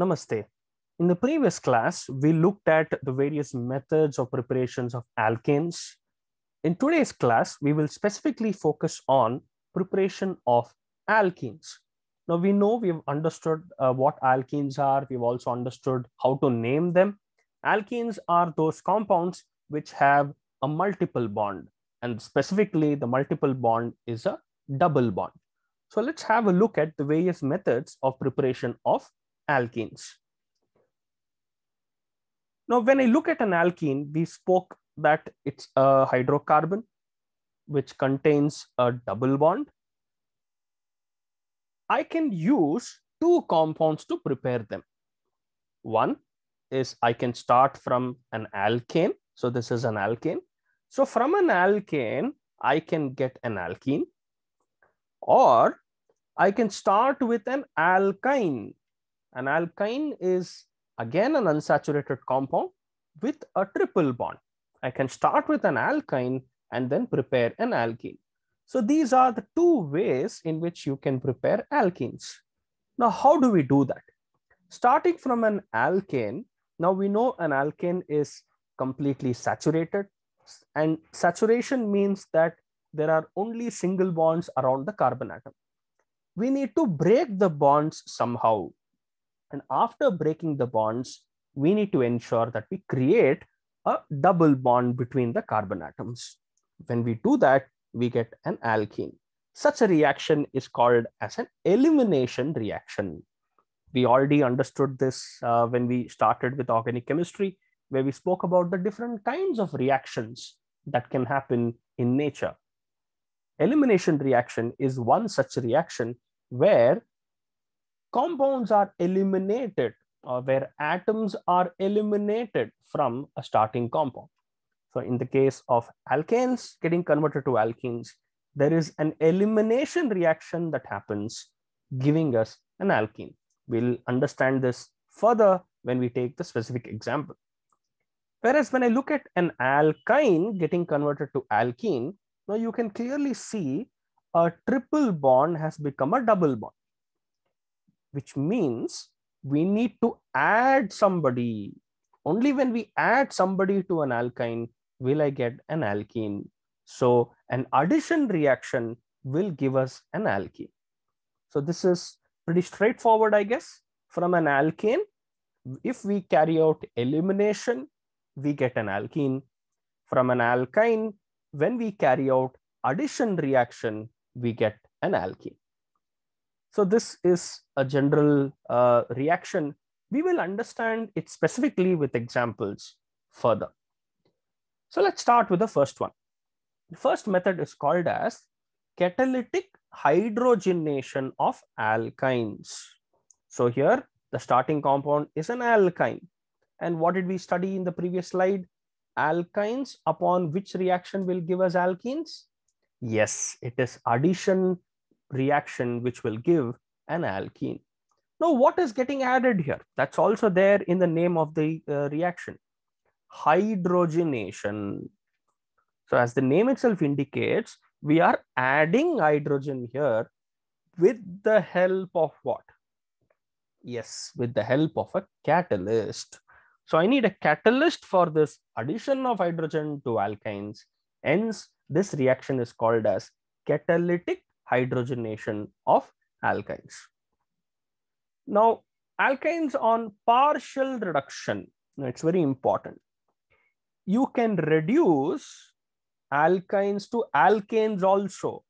Namaste. In the previous class, we looked at the various methods of preparations of alkanes. In today's class, we will specifically focus on preparation of alkenes. Now we know we've understood uh, what alkenes are. We've also understood how to name them. Alkenes are those compounds which have a multiple bond and specifically the multiple bond is a double bond. So let's have a look at the various methods of preparation of alkenes. Now, when I look at an alkene, we spoke that it's a hydrocarbon, which contains a double bond. I can use two compounds to prepare them. One is I can start from an alkane. So this is an alkane. So from an alkane, I can get an alkene or I can start with an alkyne. An alkyne is again an unsaturated compound with a triple bond. I can start with an alkyne and then prepare an alkene. So these are the two ways in which you can prepare alkenes. Now, how do we do that? Starting from an alkane, now we know an alkane is completely saturated and saturation means that there are only single bonds around the carbon atom. We need to break the bonds somehow and after breaking the bonds, we need to ensure that we create a double bond between the carbon atoms. When we do that, we get an alkene. Such a reaction is called as an elimination reaction. We already understood this uh, when we started with organic chemistry, where we spoke about the different kinds of reactions that can happen in nature. Elimination reaction is one such reaction where compounds are eliminated or where atoms are eliminated from a starting compound. So in the case of alkanes getting converted to alkenes, there is an elimination reaction that happens, giving us an alkene. We'll understand this further when we take the specific example. Whereas when I look at an alkyne getting converted to alkene, now you can clearly see a triple bond has become a double bond which means we need to add somebody. Only when we add somebody to an alkyne will I get an alkene. So an addition reaction will give us an alkene. So this is pretty straightforward, I guess, from an alkane. If we carry out elimination, we get an alkene. From an alkyne, when we carry out addition reaction, we get an alkene. So this is a general uh, reaction. We will understand it specifically with examples further. So let's start with the first one. The first method is called as catalytic hydrogenation of alkynes. So here the starting compound is an alkyne. And what did we study in the previous slide? Alkynes upon which reaction will give us alkenes? Yes, it is addition reaction which will give an alkene. Now, what is getting added here? That's also there in the name of the uh, reaction. Hydrogenation. So as the name itself indicates, we are adding hydrogen here with the help of what? Yes, with the help of a catalyst. So I need a catalyst for this addition of hydrogen to alkynes. Hence, this reaction is called as catalytic hydrogenation of alkynes. Now, alkynes on partial reduction, now it's very important. You can reduce alkynes to alkanes also.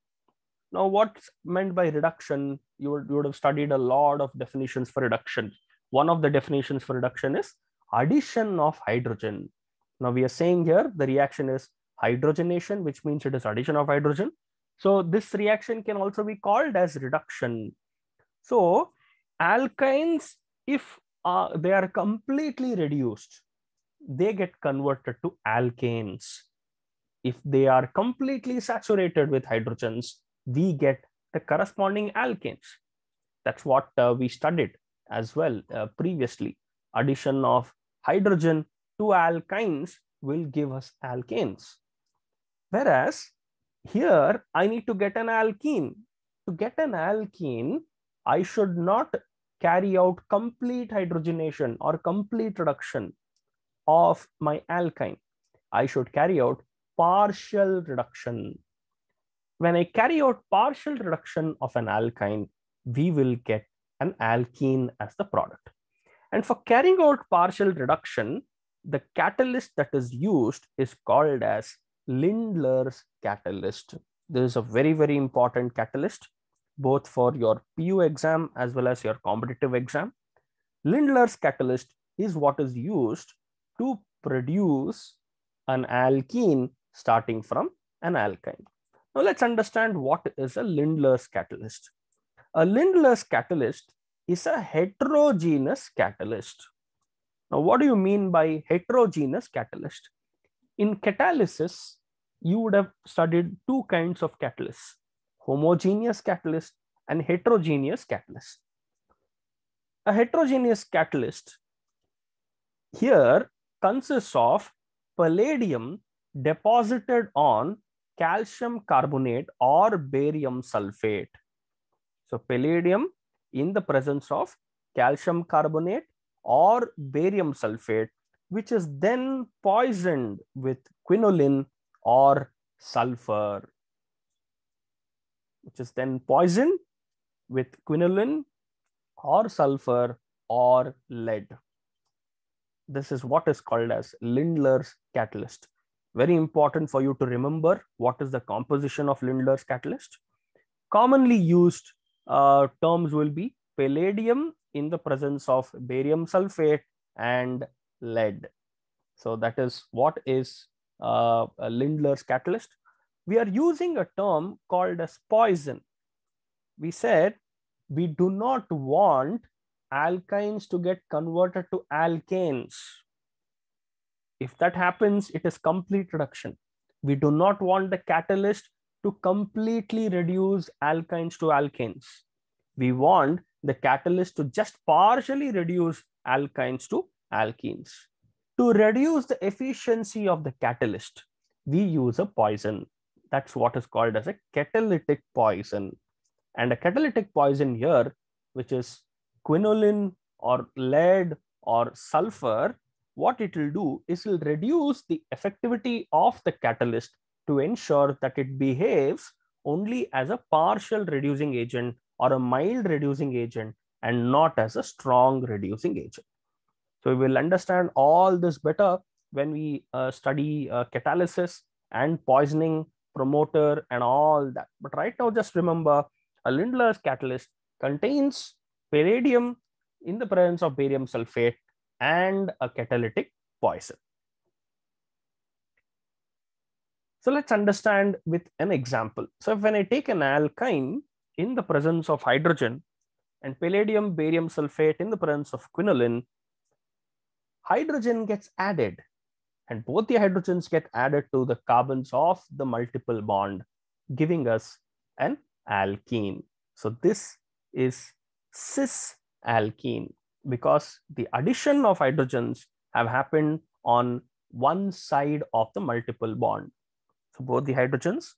Now, what's meant by reduction? You would, you would have studied a lot of definitions for reduction. One of the definitions for reduction is addition of hydrogen. Now, we are saying here the reaction is hydrogenation, which means it is addition of hydrogen. So this reaction can also be called as reduction. So alkynes, if uh, they are completely reduced, they get converted to alkanes. If they are completely saturated with hydrogens, we get the corresponding alkanes. That's what uh, we studied as well uh, previously. Addition of hydrogen to alkynes will give us alkanes. Whereas here I need to get an alkene. To get an alkene, I should not carry out complete hydrogenation or complete reduction of my alkyne. I should carry out partial reduction. When I carry out partial reduction of an alkyne, we will get an alkene as the product. And for carrying out partial reduction, the catalyst that is used is called as Lindler's catalyst. This is a very, very important catalyst, both for your PU exam as well as your competitive exam. Lindler's catalyst is what is used to produce an alkene starting from an alkyne. Now let's understand what is a Lindler's catalyst. A Lindler's catalyst is a heterogeneous catalyst. Now what do you mean by heterogeneous catalyst? in catalysis, you would have studied two kinds of catalysts, homogeneous catalyst and heterogeneous catalyst. A heterogeneous catalyst here consists of palladium deposited on calcium carbonate or barium sulfate. So palladium in the presence of calcium carbonate or barium sulfate which is then poisoned with quinoline or sulfur, which is then poisoned with quinoline or sulfur or lead. This is what is called as Lindler's catalyst. Very important for you to remember what is the composition of Lindler's catalyst. Commonly used uh, terms will be palladium in the presence of barium sulfate and lead. So that is what is uh, Lindler's catalyst. We are using a term called as poison. We said we do not want alkynes to get converted to alkanes. If that happens, it is complete reduction. We do not want the catalyst to completely reduce alkynes to alkanes. We want the catalyst to just partially reduce alkynes to alkenes. To reduce the efficiency of the catalyst, we use a poison. That's what is called as a catalytic poison. And a catalytic poison here, which is quinoline or lead or sulfur, what it will do is will reduce the effectivity of the catalyst to ensure that it behaves only as a partial reducing agent or a mild reducing agent and not as a strong reducing agent. So we will understand all this better when we uh, study uh, catalysis and poisoning, promoter, and all that. But right now, just remember a Lindler's catalyst contains palladium in the presence of barium sulfate and a catalytic poison. So let's understand with an example. So when I take an alkyne in the presence of hydrogen and palladium barium sulfate in the presence of quinoline, hydrogen gets added and both the hydrogens get added to the carbons of the multiple bond giving us an alkene. So this is cis alkene because the addition of hydrogens have happened on one side of the multiple bond. So both the hydrogens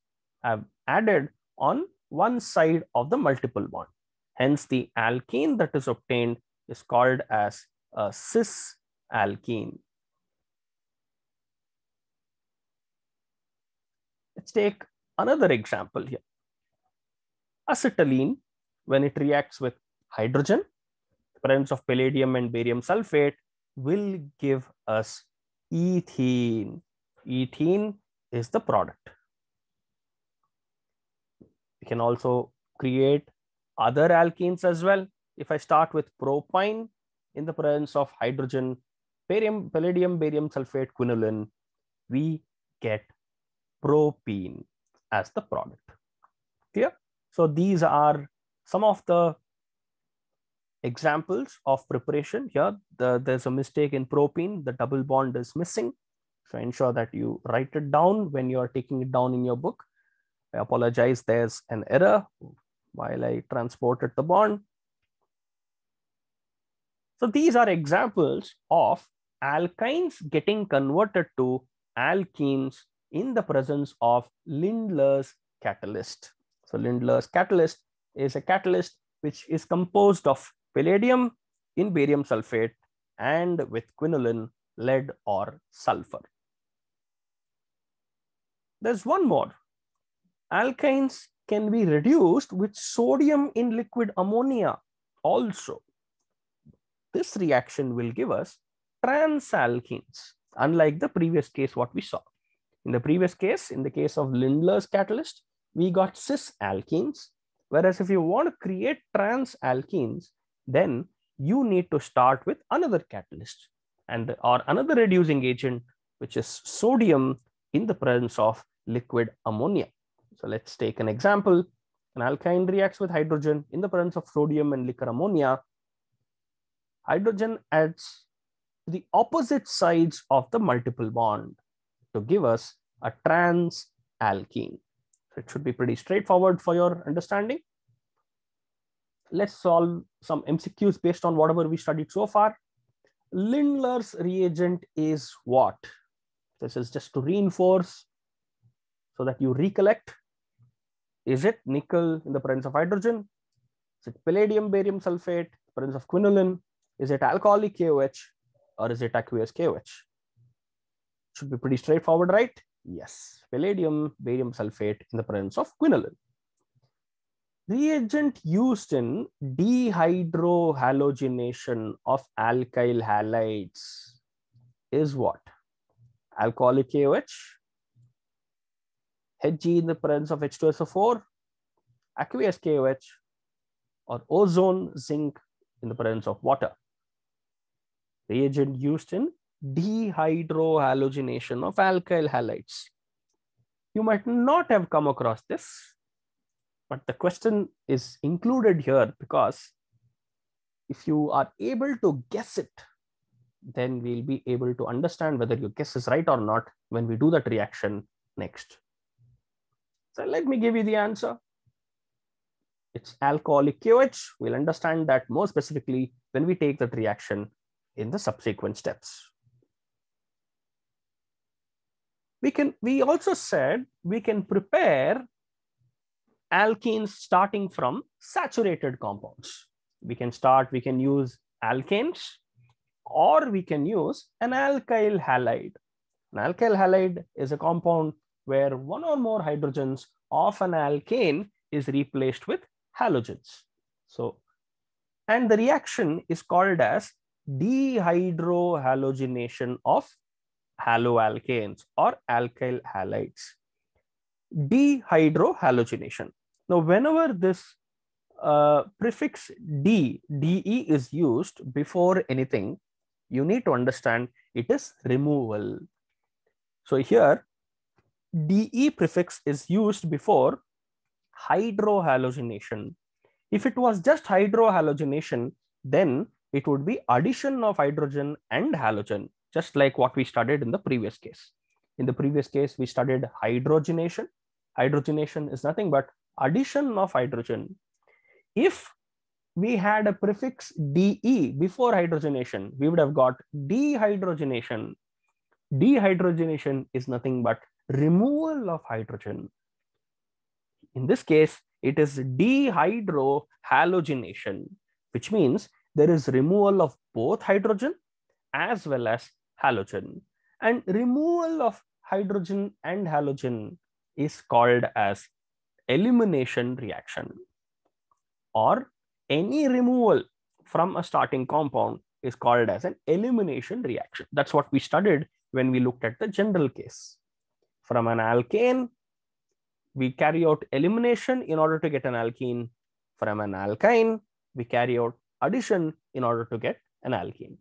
have added on one side of the multiple bond. Hence the alkene that is obtained is called as a cis alkene. Let's take another example here. Acetylene, when it reacts with hydrogen, the presence of palladium and barium sulfate will give us ethene. Ethene is the product. We can also create other alkenes as well. If I start with propine in the presence of hydrogen barium, palladium, barium sulfate, quinoline, we get propene as the product. Clear? So these are some of the examples of preparation here. The, there's a mistake in propene, the double bond is missing. So ensure that you write it down when you are taking it down in your book. I apologize, there's an error while I transported the bond. So these are examples of alkynes getting converted to alkenes in the presence of Lindler's catalyst. So Lindler's catalyst is a catalyst which is composed of palladium in barium sulfate and with quinoline, lead or sulfur. There's one more. Alkynes can be reduced with sodium in liquid ammonia also. This reaction will give us transalkenes, unlike the previous case what we saw. In the previous case, in the case of Lindler's catalyst, we got cis alkenes. Whereas if you want to create trans alkenes, then you need to start with another catalyst and or another reducing agent, which is sodium in the presence of liquid ammonia. So let's take an example. An alkyne reacts with hydrogen in the presence of sodium and liquid ammonia. Hydrogen adds the opposite sides of the multiple bond to give us a trans alkene. So it should be pretty straightforward for your understanding. Let's solve some MCQs based on whatever we studied so far. Lindler's reagent is what? This is just to reinforce so that you recollect. Is it nickel in the presence of hydrogen? Is it palladium barium sulfate, presence of quinoline? Is it alcoholic KOH? or is it aqueous KOH? Should be pretty straightforward, right? Yes, palladium, barium sulfate in the presence of quinoline. Reagent used in dehydrohalogenation of alkyl halides is what? Alcoholic KOH, Hg in the presence of H2SO4, aqueous KOH, or ozone, zinc in the presence of water reagent used in dehydrohalogenation of alkyl halides. You might not have come across this, but the question is included here because if you are able to guess it, then we'll be able to understand whether your guess is right or not when we do that reaction next. So let me give you the answer. It's alcoholic QH. We'll understand that more specifically when we take that reaction in the subsequent steps. We, can, we also said we can prepare alkenes starting from saturated compounds. We can start, we can use alkanes or we can use an alkyl halide. An alkyl halide is a compound where one or more hydrogens of an alkane is replaced with halogens. So, and the reaction is called as dehydrohalogenation of haloalkanes or alkyl halides. Dehydrohalogenation. Now, whenever this uh, prefix D, DE is used before anything, you need to understand it is removal. So here, DE prefix is used before hydrohalogenation. If it was just hydrohalogenation, then it would be addition of hydrogen and halogen, just like what we studied in the previous case. In the previous case, we studied hydrogenation. Hydrogenation is nothing but addition of hydrogen. If we had a prefix DE before hydrogenation, we would have got dehydrogenation. Dehydrogenation is nothing but removal of hydrogen. In this case, it is dehydrohalogenation, which means there is removal of both hydrogen as well as halogen. And removal of hydrogen and halogen is called as elimination reaction or any removal from a starting compound is called as an elimination reaction. That's what we studied when we looked at the general case. From an alkane, we carry out elimination in order to get an alkene. From an alkyne, we carry out addition in order to get an alkene.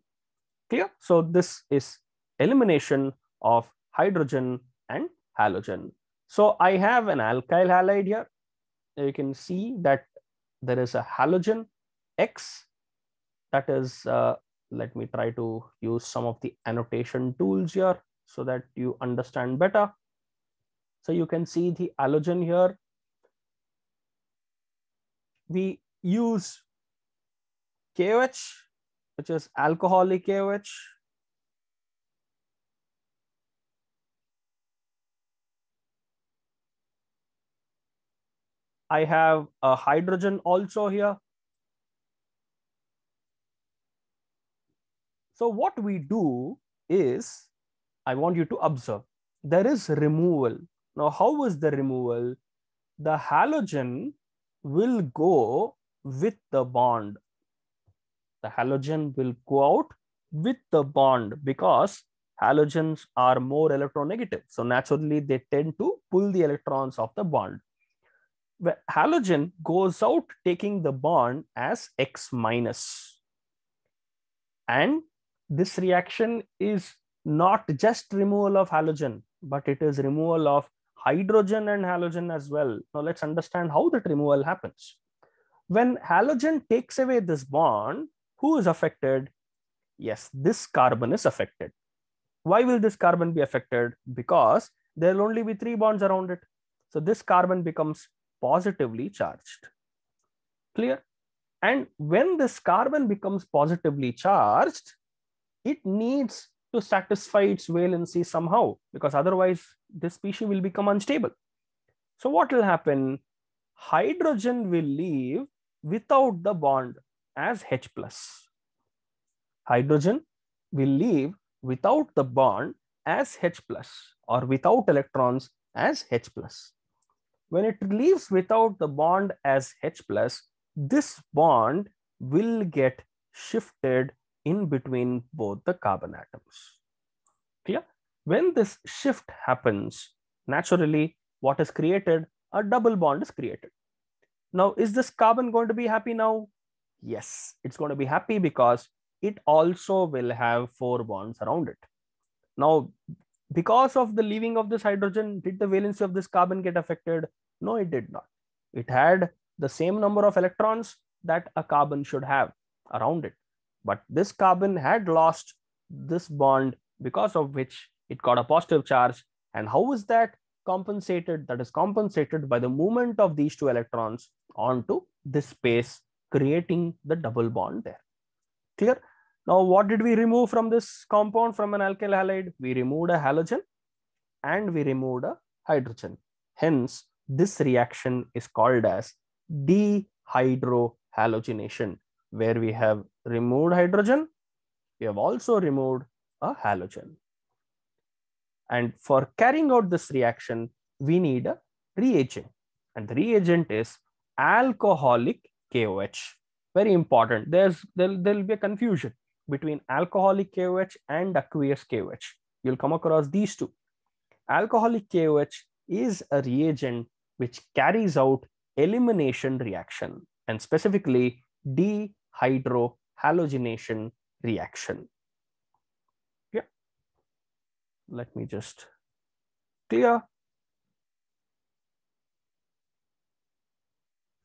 Clear? So this is elimination of hydrogen and halogen. So I have an alkyl halide here. You can see that there is a halogen X that is, uh, let me try to use some of the annotation tools here so that you understand better. So you can see the halogen here. We use KOH, which is alcoholic KOH. I have a hydrogen also here. So what we do is, I want you to observe, there is removal. Now, how is the removal? The halogen will go with the bond the halogen will go out with the bond because halogens are more electronegative. So naturally they tend to pull the electrons off the bond. The halogen goes out taking the bond as X minus. And this reaction is not just removal of halogen, but it is removal of hydrogen and halogen as well. Now let's understand how that removal happens. When halogen takes away this bond, who is affected? Yes, this carbon is affected. Why will this carbon be affected? Because there will only be three bonds around it. So this carbon becomes positively charged. Clear? And when this carbon becomes positively charged, it needs to satisfy its valency somehow because otherwise this species will become unstable. So what will happen? Hydrogen will leave without the bond as H+. plus Hydrogen will leave without the bond as H plus or without electrons as H plus. When it leaves without the bond as H plus, this bond will get shifted in between both the carbon atoms. Clear? When this shift happens, naturally what is created? A double bond is created. Now, is this carbon going to be happy now? Yes, it's going to be happy because it also will have four bonds around it. Now, because of the leaving of this hydrogen, did the valency of this carbon get affected? No, it did not. It had the same number of electrons that a carbon should have around it. But this carbon had lost this bond because of which it got a positive charge. And how is that compensated? That is compensated by the movement of these two electrons onto this space creating the double bond there. Clear? Now, what did we remove from this compound from an alkyl halide? We removed a halogen and we removed a hydrogen. Hence, this reaction is called as dehydrohalogenation, where we have removed hydrogen, we have also removed a halogen. And for carrying out this reaction, we need a reagent. And the reagent is alcoholic KOH. Very important. There's there'll, there'll be a confusion between alcoholic KOH and aqueous KOH. You'll come across these two. Alcoholic KOH is a reagent which carries out elimination reaction and specifically dehydrohalogenation reaction. Yeah. Let me just clear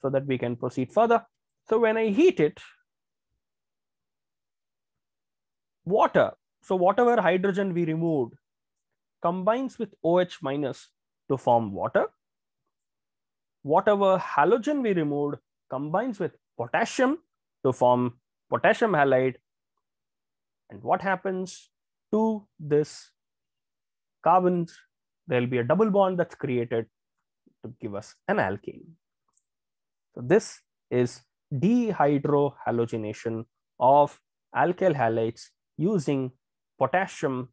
so that we can proceed further. So when I heat it, water, so whatever hydrogen we removed combines with OH minus to form water. Whatever halogen we removed combines with potassium to form potassium halide. And what happens to this carbons? There'll be a double bond that's created to give us an alkane. This is dehydrohalogenation of alkyl halides using potassium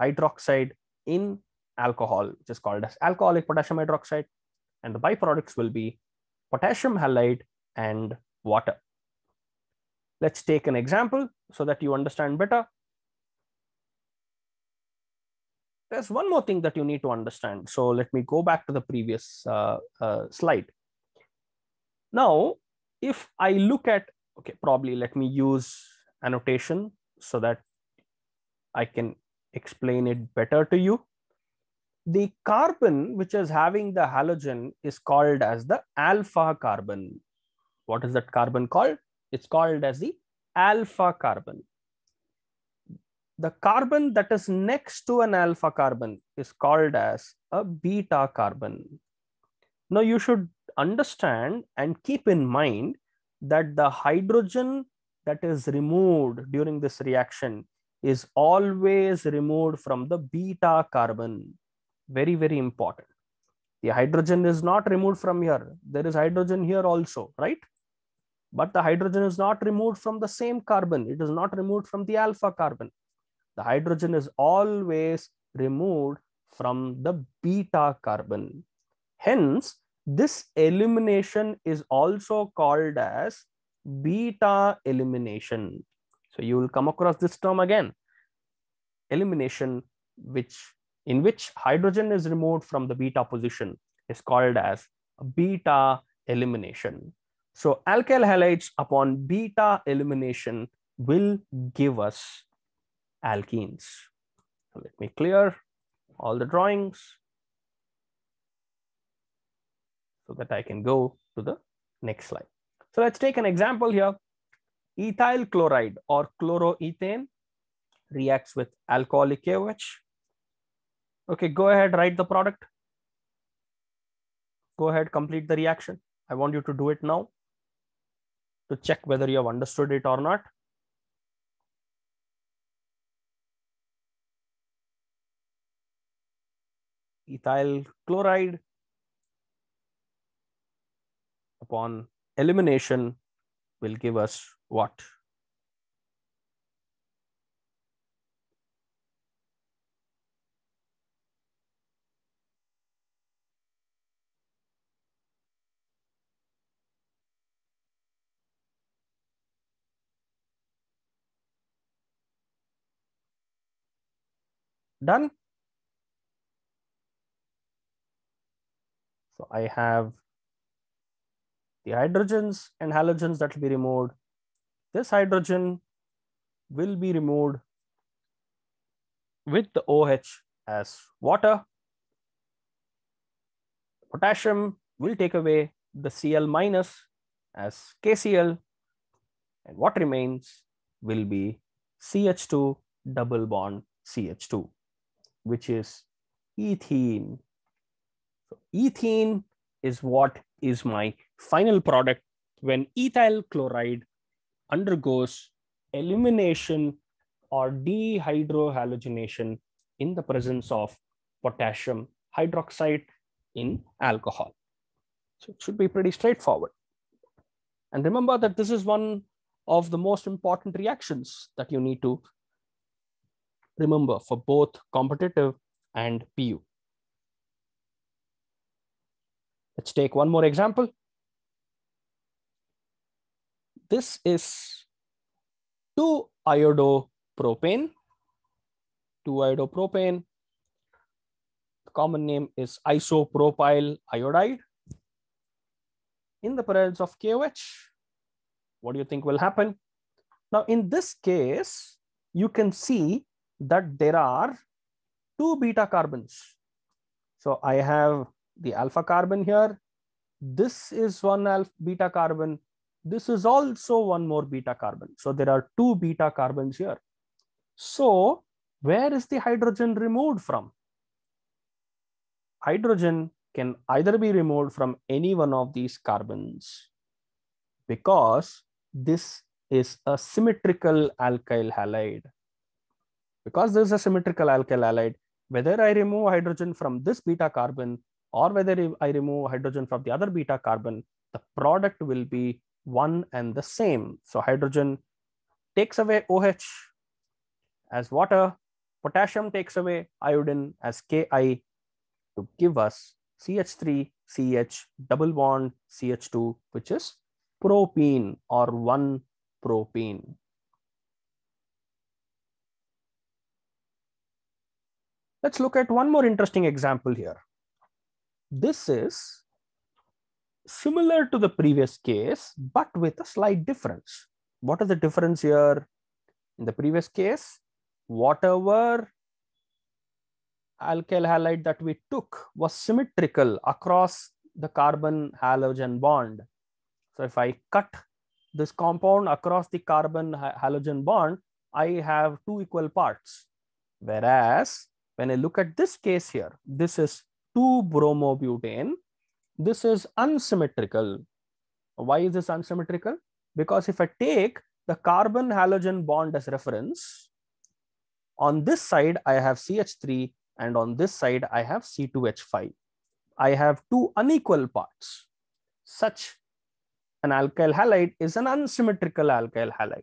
hydroxide in alcohol, which is called as alcoholic potassium hydroxide. And the byproducts will be potassium halide and water. Let's take an example so that you understand better. There's one more thing that you need to understand. So let me go back to the previous uh, uh, slide. Now, if I look at, okay, probably let me use annotation so that I can explain it better to you. The carbon which is having the halogen is called as the alpha carbon. What is that carbon called? It's called as the alpha carbon. The carbon that is next to an alpha carbon is called as a beta carbon. Now you should understand and keep in mind that the hydrogen that is removed during this reaction is always removed from the beta carbon. Very, very important. The hydrogen is not removed from here. There is hydrogen here also, right? But the hydrogen is not removed from the same carbon. It is not removed from the alpha carbon. The hydrogen is always removed from the beta carbon. Hence, this elimination is also called as beta elimination. So you will come across this term again. Elimination, which in which hydrogen is removed from the beta position is called as beta elimination. So alkyl halides upon beta elimination will give us alkenes. Let me clear all the drawings so that I can go to the next slide. So let's take an example here. Ethyl chloride or chloroethane reacts with alcoholic KOH. Okay, go ahead, write the product. Go ahead, complete the reaction. I want you to do it now to check whether you have understood it or not. Ethyl chloride upon elimination will give us what? Done. So I have the hydrogens and halogens that will be removed. This hydrogen will be removed with the OH as water. Potassium will take away the Cl minus as KCl and what remains will be CH2 double bond CH2 which is ethene. So ethene is what is my final product when ethyl chloride undergoes elimination or dehydrohalogenation in the presence of potassium hydroxide in alcohol. So it should be pretty straightforward. And remember that this is one of the most important reactions that you need to remember for both competitive and PU. Let's take one more example this is 2 iodopropane, 2 iodopropane. The common name is isopropyl iodide. In the presence of KOH, what do you think will happen? Now, in this case, you can see that there are two beta carbons. So I have the alpha carbon here. This is one alpha beta carbon this is also one more beta carbon. So there are two beta carbons here. So where is the hydrogen removed from? Hydrogen can either be removed from any one of these carbons because this is a symmetrical alkyl halide. Because this is a symmetrical alkyl halide, whether I remove hydrogen from this beta carbon or whether I remove hydrogen from the other beta carbon, the product will be one and the same. So hydrogen takes away OH as water, potassium takes away iodine as Ki to give us CH3, CH double bond CH2, which is propene or one propene. Let's look at one more interesting example here. This is similar to the previous case, but with a slight difference. What is the difference here? In the previous case, whatever alkyl halide that we took was symmetrical across the carbon halogen bond. So if I cut this compound across the carbon halogen bond, I have two equal parts. Whereas when I look at this case here, this is 2 bromobutane this is unsymmetrical. Why is this unsymmetrical? Because if I take the carbon halogen bond as reference, on this side I have CH3 and on this side I have C2H5. I have two unequal parts. Such an alkyl halide is an unsymmetrical alkyl halide.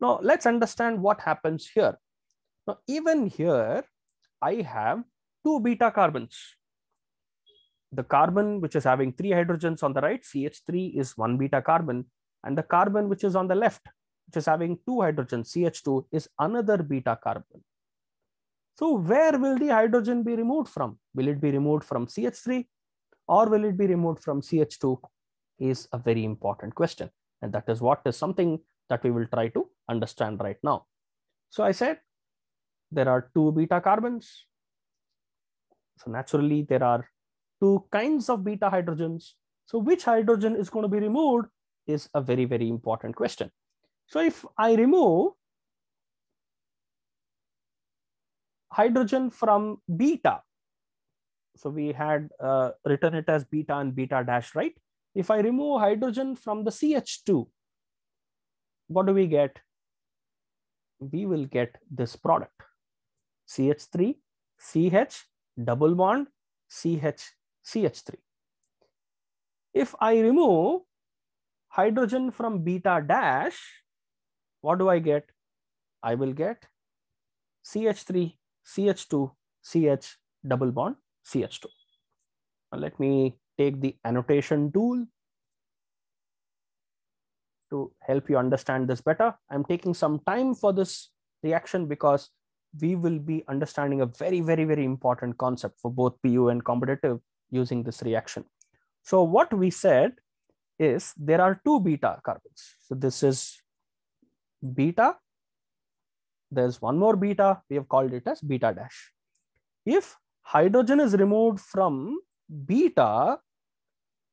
Now let's understand what happens here. Now even here I have two beta carbons the carbon which is having three hydrogens on the right, CH3 is one beta carbon, and the carbon which is on the left, which is having two hydrogens, CH2 is another beta carbon. So where will the hydrogen be removed from? Will it be removed from CH3 or will it be removed from CH2 is a very important question. And that is what is something that we will try to understand right now. So I said there are two beta carbons. So naturally there are to kinds of beta hydrogens. So which hydrogen is going to be removed is a very, very important question. So if I remove hydrogen from beta, so we had uh, written it as beta and beta dash, right? If I remove hydrogen from the CH2, what do we get? We will get this product, CH3, CH, double bond, CH CH3. If I remove hydrogen from beta dash, what do I get? I will get CH3, CH2, CH double bond, CH2. Now let me take the annotation tool to help you understand this better. I'm taking some time for this reaction because we will be understanding a very, very, very important concept for both PU and competitive using this reaction. So what we said is there are two beta carbons. So this is beta. There's one more beta. We have called it as beta dash. If hydrogen is removed from beta,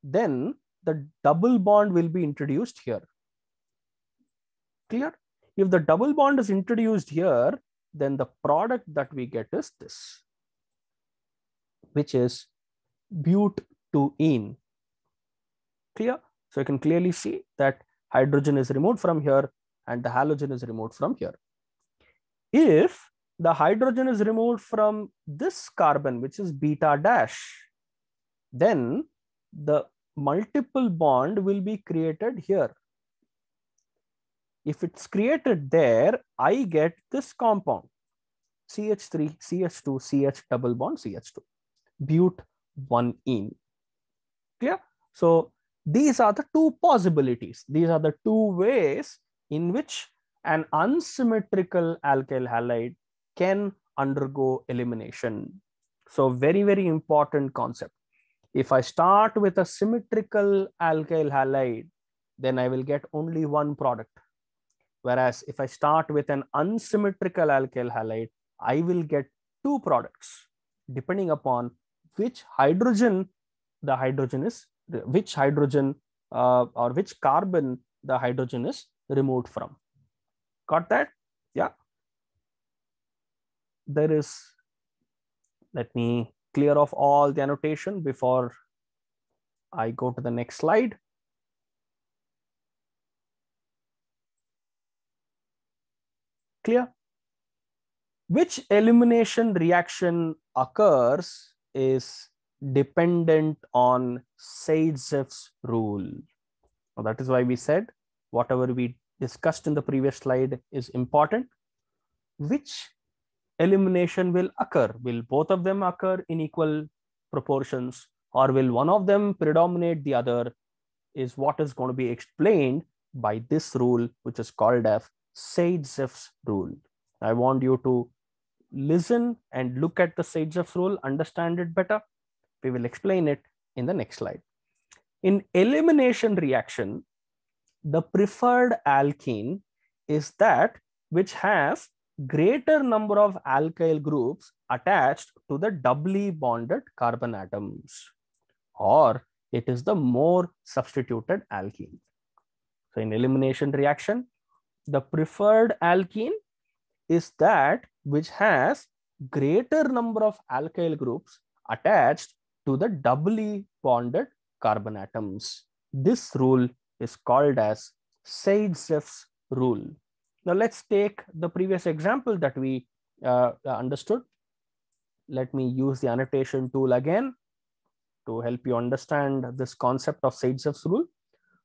then the double bond will be introduced here. Clear? If the double bond is introduced here, then the product that we get is this, which is but to ene. Clear? So you can clearly see that hydrogen is removed from here and the halogen is removed from here. If the hydrogen is removed from this carbon, which is beta dash, then the multiple bond will be created here. If it's created there, I get this compound CH3, CH2, CH double bond, CH2, bute one in. Clear? So these are the two possibilities. These are the two ways in which an unsymmetrical alkyl halide can undergo elimination. So very, very important concept. If I start with a symmetrical alkyl halide, then I will get only one product. Whereas if I start with an unsymmetrical alkyl halide, I will get two products depending upon which hydrogen the hydrogen is which hydrogen uh, or which carbon the hydrogen is removed from got that yeah there is let me clear off all the annotation before I go to the next slide. Clear? Which elimination reaction occurs is dependent on Sejev's rule. Now, that is why we said whatever we discussed in the previous slide is important. Which elimination will occur? Will both of them occur in equal proportions or will one of them predominate the other is what is going to be explained by this rule, which is called as Sejev's rule. I want you to listen and look at the of rule, understand it better. We will explain it in the next slide. In elimination reaction, the preferred alkene is that which has greater number of alkyl groups attached to the doubly bonded carbon atoms, or it is the more substituted alkene. So in elimination reaction, the preferred alkene is that which has greater number of alkyl groups attached to the doubly bonded carbon atoms. This rule is called as Seidzeff's rule. Now let's take the previous example that we uh, understood. Let me use the annotation tool again to help you understand this concept of Seidzeff's rule.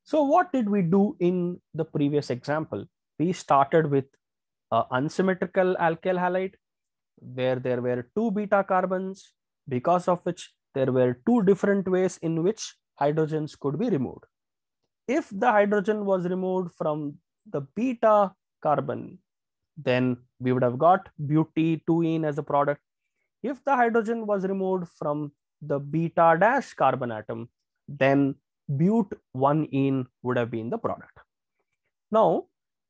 So what did we do in the previous example? We started with uh, unsymmetrical alkyl halide where there were two beta carbons because of which there were two different ways in which hydrogens could be removed. If the hydrogen was removed from the beta carbon, then we would have got butene as a product. If the hydrogen was removed from the beta dash carbon atom, then but one ene would have been the product. Now,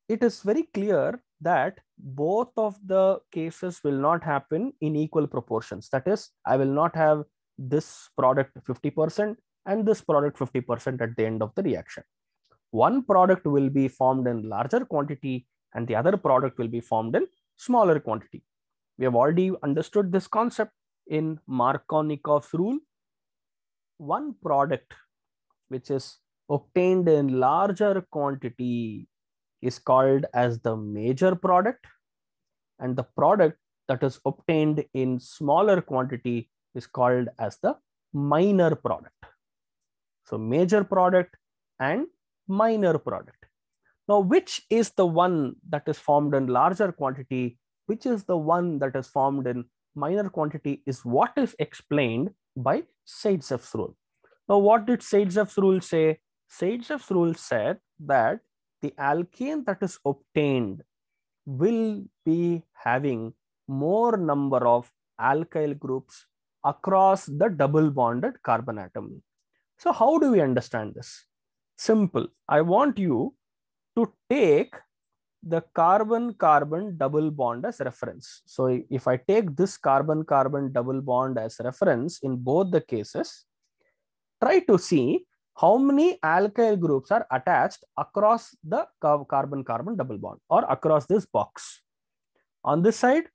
it is very clear that both of the cases will not happen in equal proportions. That is, I will not have this product 50% and this product 50% at the end of the reaction. One product will be formed in larger quantity and the other product will be formed in smaller quantity. We have already understood this concept in Markovnikov's rule. One product which is obtained in larger quantity is called as the major product and the product that is obtained in smaller quantity is called as the minor product. So major product and minor product. Now, which is the one that is formed in larger quantity? Which is the one that is formed in minor quantity is what is explained by Saidsef's rule. Now, what did Saidsef's rule say? Saidsef's rule said that the alkene that is obtained will be having more number of alkyl groups across the double bonded carbon atom. So how do we understand this? Simple. I want you to take the carbon-carbon double bond as reference. So if I take this carbon-carbon double bond as reference in both the cases, try to see how many alkyl groups are attached across the carbon-carbon double bond or across this box. On this side,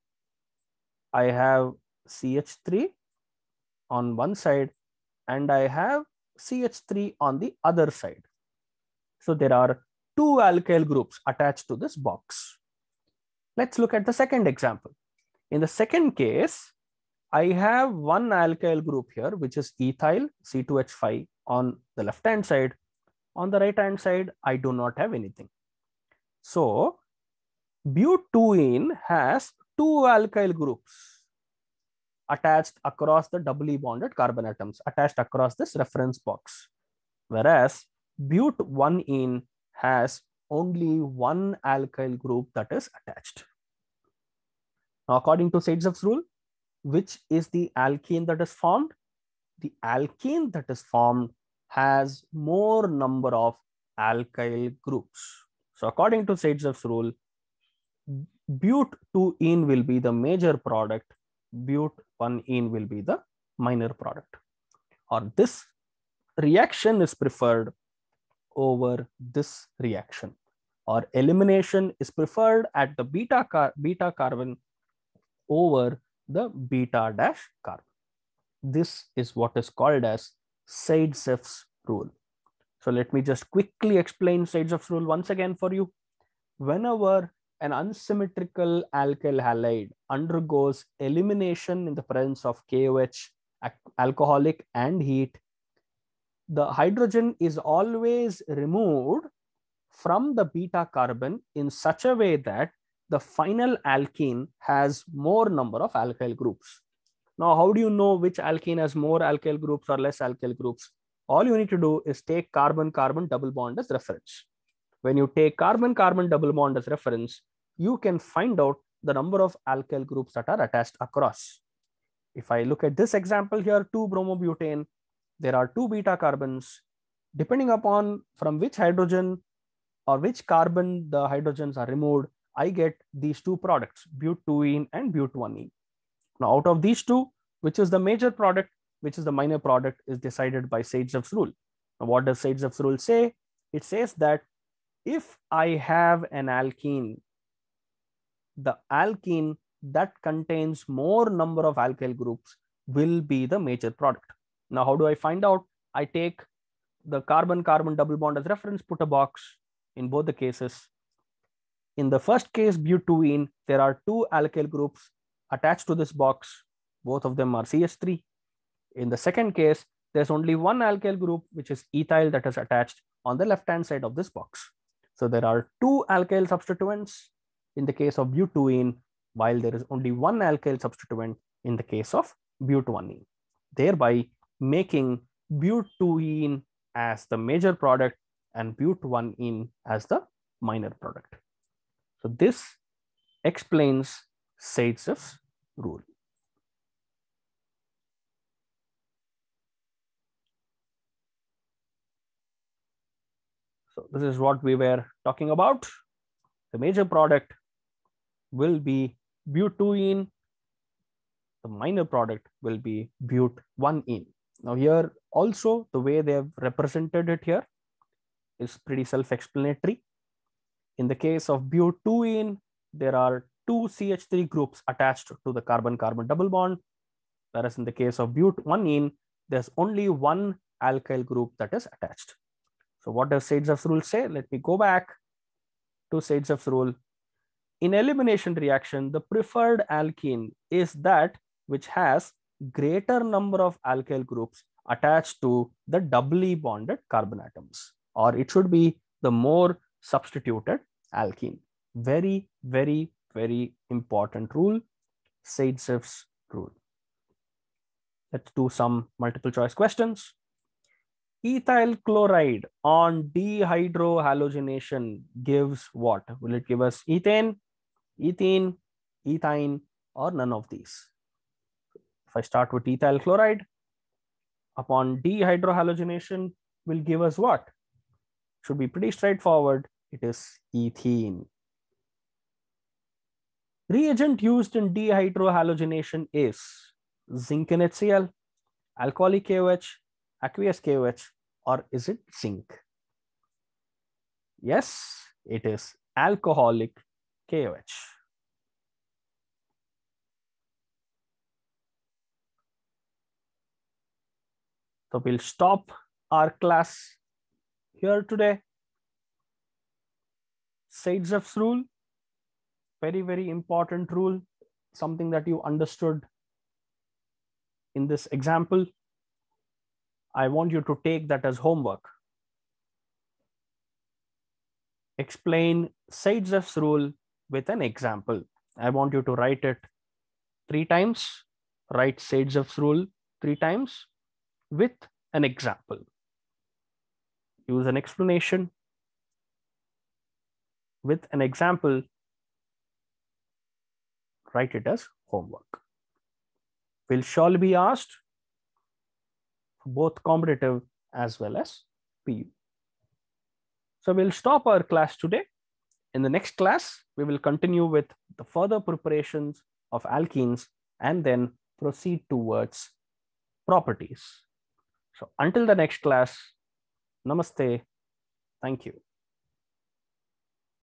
I have CH3 on one side and I have CH3 on the other side. So there are two alkyl groups attached to this box. Let's look at the second example. In the second case, I have one alkyl group here, which is ethyl C2H5 on the left hand side. On the right hand side, I do not have anything. So butene has two alkyl groups attached across the doubly bonded carbon atoms attached across this reference box. Whereas but 1-ene has only one alkyl group that is attached. Now, according to Saidzov's rule, which is the alkene that is formed? The alkene that is formed has more number of alkyl groups. So according to Saidzev's rule, but 2 ene will be the major product, but one ene will be the minor product. Or this reaction is preferred over this reaction or elimination is preferred at the beta, car beta carbon over the beta dash carbon. This is what is called as Seidzeff's rule. So let me just quickly explain Seidzeff's rule once again for you. Whenever an unsymmetrical alkyl halide undergoes elimination in the presence of KOH, alcoholic and heat, the hydrogen is always removed from the beta carbon in such a way that the final alkene has more number of alkyl groups. Now, how do you know which alkene has more alkyl groups or less alkyl groups? All you need to do is take carbon-carbon double bond as reference. When you take carbon-carbon double bond as reference, you can find out the number of alkyl groups that are attached across. If I look at this example here, 2-bromobutane, there are two beta carbons. Depending upon from which hydrogen or which carbon the hydrogens are removed, I get these two products, bute and bute Now, out of these two, which is the major product, which is the minor product, is decided by Sage's rule. Now, what does Sage's rule say? It says that if I have an alkene, the alkene that contains more number of alkyl groups will be the major product. Now, how do I find out? I take the carbon-carbon double bond as reference, put a box in both the cases, in the first case, butuene, there are two alkyl groups attached to this box. Both of them are CH3. In the second case, there's only one alkyl group, which is ethyl that is attached on the left-hand side of this box. So there are two alkyl substituents in the case of butuene, while there is only one alkyl substituent in the case of butuanine, thereby making butuene as the major product and butuanine as the minor product. So this explains Seitzer's rule. So this is what we were talking about. The major product will be butuene. The minor product will be but one ene Now here also the way they have represented it here is pretty self-explanatory. In the case of butene, there are two CH3 groups attached to the carbon-carbon double bond. Whereas in the case of but1ene, there's only one alkyl group that is attached. So what does sage rule say? Let me go back to sage rule. In elimination reaction, the preferred alkene is that which has greater number of alkyl groups attached to the doubly bonded carbon atoms, or it should be the more substituted alkene. Very, very, very important rule, sage rule. Let's do some multiple choice questions. Ethyl chloride on dehydrohalogenation gives what? Will it give us ethane, ethene, ethyne, or none of these? If I start with ethyl chloride, upon dehydrohalogenation will give us what? Should be pretty straightforward. It is ethene. Reagent used in dehydrohalogenation is zinc in HCl, alcoholic KOH, aqueous KOH, or is it zinc? Yes, it is alcoholic KOH. So we'll stop our class here today. Saint rule, very, very important rule, something that you understood in this example. I want you to take that as homework. Explain Saint rule with an example. I want you to write it three times, write Saint rule three times with an example. Use an explanation with an example, write it as homework. Will surely be asked both competitive as well as PU. So we'll stop our class today. In the next class, we will continue with the further preparations of alkenes and then proceed towards properties. So until the next class, namaste, thank you.